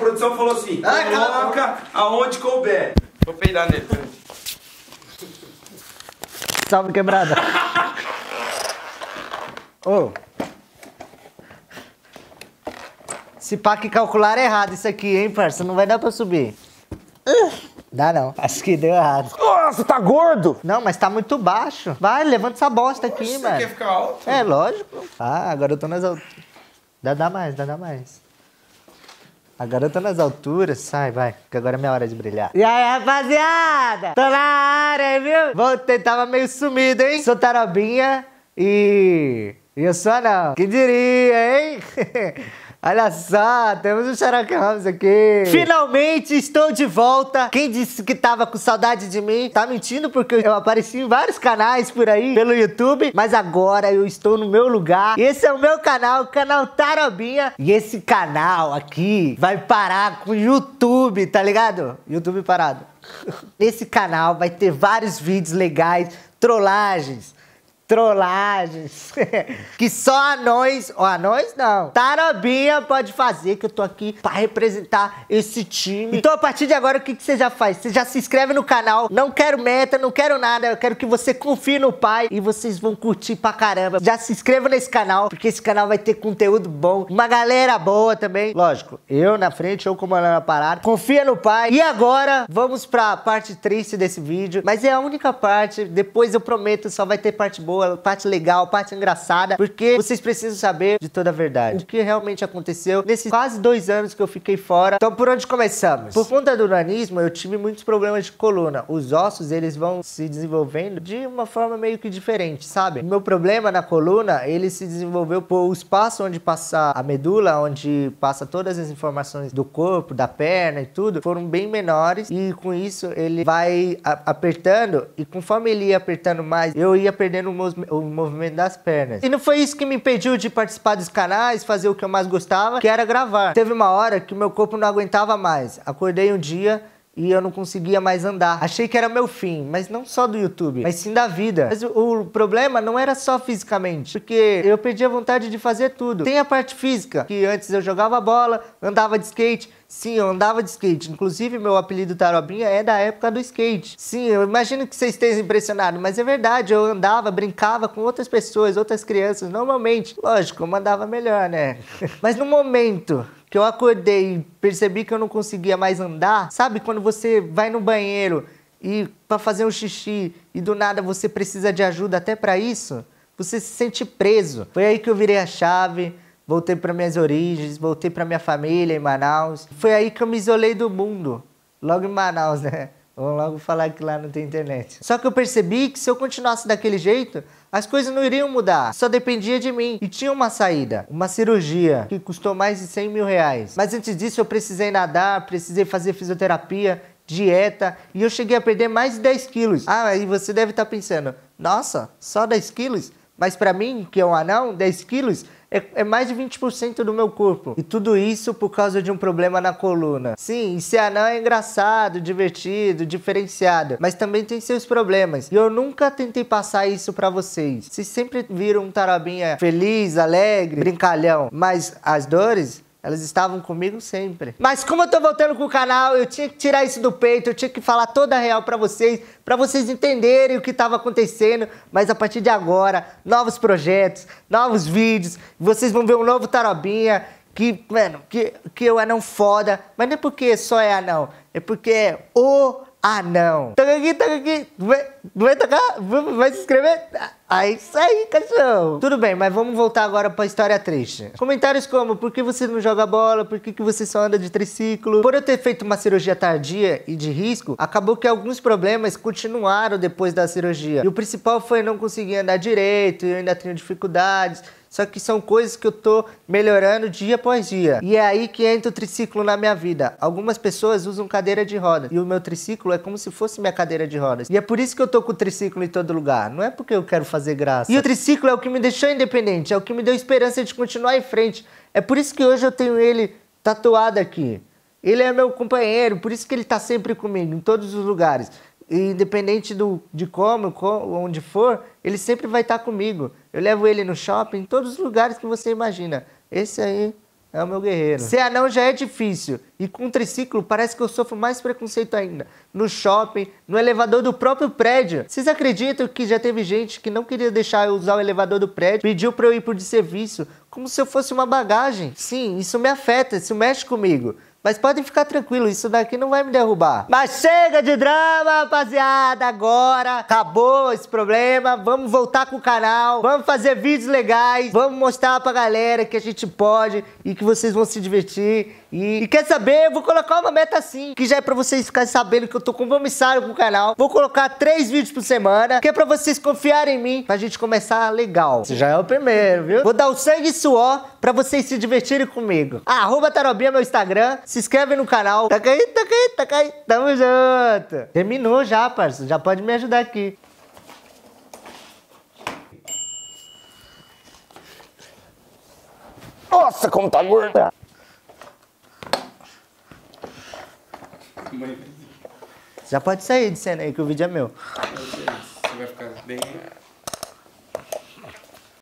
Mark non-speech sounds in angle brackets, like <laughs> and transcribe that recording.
produção falou assim: ah, coloca calma. aonde couber. Vou peidar nele. Né? Salve quebrada. Ô. oh. Se pá que calcular é errado isso aqui, hein, parça? Não vai dar pra subir. dá não. Acho que deu errado. Nossa, tá gordo! Não, mas tá muito baixo. Vai, levanta essa bosta Poxa, aqui, mano. Você quer ficar alto? É, lógico. Ah, agora eu tô nas alturas. Dá, dá mais, dá, dá mais. A garota nas alturas, sai, vai, que agora é minha hora de brilhar. E aí, rapaziada? Tô na área, viu? Voltei, tava meio sumido, hein? Sou tarobinha e... E eu sou não. Que diria, hein? <laughs> Olha só, temos o um Sherlock Holmes aqui. Finalmente estou de volta. Quem disse que tava com saudade de mim, tá mentindo porque eu apareci em vários canais por aí, pelo YouTube. Mas agora eu estou no meu lugar. Esse é o meu canal, o canal Tarobinha. E esse canal aqui vai parar com o YouTube, tá ligado? YouTube parado. Nesse <laughs> canal vai ter vários vídeos legais, trollagens, trollagens <laughs> que só anões, ou anões não, Tarobinha pode fazer, que eu tô aqui pra representar esse time. Então a partir de agora, o que, que você já faz? Você já se inscreve no canal, não quero meta, não quero nada, eu quero que você confie no pai e vocês vão curtir pra caramba. Já se inscreva nesse canal, porque esse canal vai ter conteúdo bom, uma galera boa também. Lógico, eu na frente, eu comandando a parada. Confia no pai. E agora, vamos pra parte triste desse vídeo, mas é a única parte, depois eu prometo, só vai ter parte boa boa, parte legal, parte engraçada, porque vocês precisam saber de toda a verdade. O que realmente aconteceu nesses quase dois anos que eu fiquei fora. Então, por onde começamos? Por conta do nanismo, eu tive muitos problemas de coluna. Os ossos, eles vão se desenvolvendo de uma forma meio que diferente, sabe? meu problema na coluna, ele se desenvolveu por o espaço onde passa a medula, onde passa todas as informações do corpo, da perna e tudo, foram bem menores e com isso ele vai apertando e conforme ele ia apertando mais, eu ia perdendo meu o movimento das pernas. E não foi isso que me impediu de participar dos canais, fazer o que eu mais gostava, que era gravar. Teve uma hora que meu corpo não aguentava mais. Acordei um dia, e eu não conseguia mais andar. Achei que era meu fim, mas não só do YouTube, mas sim da vida. Mas o, problema não era só fisicamente, porque eu perdi a vontade de fazer tudo. Tem a parte física, que antes eu jogava bola, andava de skate. Sim, eu andava de skate. Inclusive, meu apelido Tarobinha é da época do skate. Sim, eu imagino que vocês estejam impressionados, mas é verdade. Eu andava, brincava com outras pessoas, outras crianças, normalmente. Lógico, eu mandava melhor, né? <laughs> mas no momento que eu acordei, percebi que eu não conseguia mais andar. Sabe quando você vai no banheiro e para fazer um xixi e do nada você precisa de ajuda até para isso? Você se sente preso. Foi aí que eu virei a chave, voltei para minhas origens, voltei para minha família em Manaus. Foi aí que eu me isolei do mundo. Logo em Manaus, né? Vou logo falar que lá não tem internet. Só que eu percebi que se eu continuasse daquele jeito, as coisas não iriam mudar. Só dependia de mim. E tinha uma saída. Uma cirurgia que custou mais de 100 mil reais. Mas antes disso eu precisei nadar, precisei fazer fisioterapia, dieta. E eu cheguei a perder mais de 10 quilos. Ah, aí você deve estar tá pensando, nossa, só 10 quilos? Mas para mim, que é um anão, 10 quilos é, é mais de 20% do meu corpo. E tudo isso por causa de um problema na coluna. Sim, ser anão é engraçado, divertido, diferenciado, mas também tem seus problemas. E eu nunca tentei passar isso para vocês. Vocês sempre viram um tarabinha feliz, alegre, brincalhão, mas as dores elas estavam comigo sempre. Mas como eu tô voltando com o canal, eu tinha que tirar isso do peito, eu tinha que falar toda a real para vocês, para vocês entenderem o que estava acontecendo. Mas a partir de agora, novos projetos, novos vídeos, vocês vão ver um novo Tarobinha, que, mano, que, que eu anão foda. Mas não é porque só é anão, é porque é o ah, não. Toca aqui, toca aqui. Vai, vai tocar? Vai se inscrever? Ah, é isso aí, cachorro. Tudo bem, mas vamos voltar agora pra história triste. Comentários como, por que você não joga bola? Por que, que você só anda de triciclo? Por eu ter feito uma cirurgia tardia e de risco, acabou que alguns problemas continuaram depois da cirurgia. E o principal foi não conseguir andar direito, eu ainda tenho dificuldades. Só que são coisas que eu tô melhorando dia após dia. E é aí que entra o triciclo na minha vida. Algumas pessoas usam cadeira de rodas. E o meu triciclo é como se fosse minha cadeira de rodas. E é por isso que eu tô com o triciclo em todo lugar. Não é porque eu quero fazer graça. E o triciclo é o que me deixou independente. É o que me deu esperança de continuar em frente. É por isso que hoje eu tenho ele tatuado aqui. Ele é meu companheiro, por isso que ele tá sempre comigo, em todos os lugares. E independente do, de como, como, onde for, ele sempre vai estar tá comigo. Eu levo ele no shopping, em todos os lugares que você imagina. Esse aí é o meu guerreiro. Ser anão já é difícil. E com triciclo parece que eu sofro mais preconceito ainda. No shopping, no elevador do próprio prédio. Vocês acreditam que já teve gente que não queria deixar eu usar o elevador do prédio? Pediu pra eu ir por de serviço, como se eu fosse uma bagagem. Sim, isso me afeta, isso mexe comigo. Mas podem ficar tranquilo, isso daqui não vai me derrubar. Mas chega de drama, rapaziada, agora acabou esse problema, vamos voltar com o canal, vamos fazer vídeos legais, vamos mostrar pra galera que a gente pode e que vocês vão se divertir. E, e quer saber? Eu vou colocar uma meta assim, que já é pra vocês ficarem sabendo que eu tô compromissário com o canal. Vou colocar três vídeos por semana, que é pra vocês confiarem em mim, pra gente começar legal. Esse já é o primeiro, viu? Vou dar o sangue e suor pra vocês se divertirem comigo. Arroba Tarobinha, meu Instagram se inscreve no canal. Tá caindo, tá caindo, tá caindo. Tamo junto. Terminou já, parça. Já pode me ajudar aqui. Nossa, como tá gorda. Já pode sair de cena aí que o vídeo é meu. Você vai ficar bem...